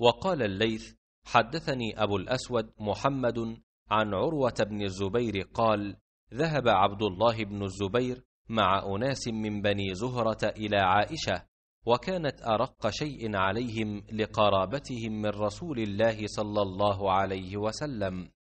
وقال الليث حدثني أبو الأسود محمد عن عروة بن الزبير قال ذهب عبد الله بن الزبير مع أناس من بني زهرة إلى عائشة وكانت أرق شيء عليهم لقرابتهم من رسول الله صلى الله عليه وسلم